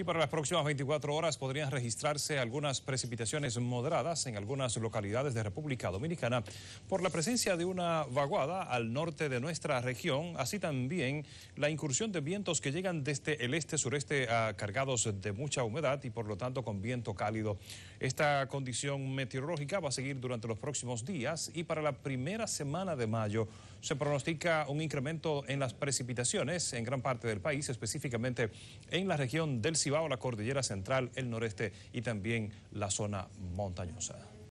Y para las próximas 24 horas podrían registrarse algunas precipitaciones moderadas en algunas localidades de República Dominicana por la presencia de una vaguada al norte de nuestra región, así también la incursión de vientos que llegan desde el este-sureste cargados de mucha humedad y por lo tanto con viento cálido. Esta condición meteorológica va a seguir durante los próximos días y para la primera semana de mayo se pronostica un incremento en las precipitaciones en gran parte del país, específicamente en la región del Cibao, la cordillera central, el noreste y también la zona montañosa.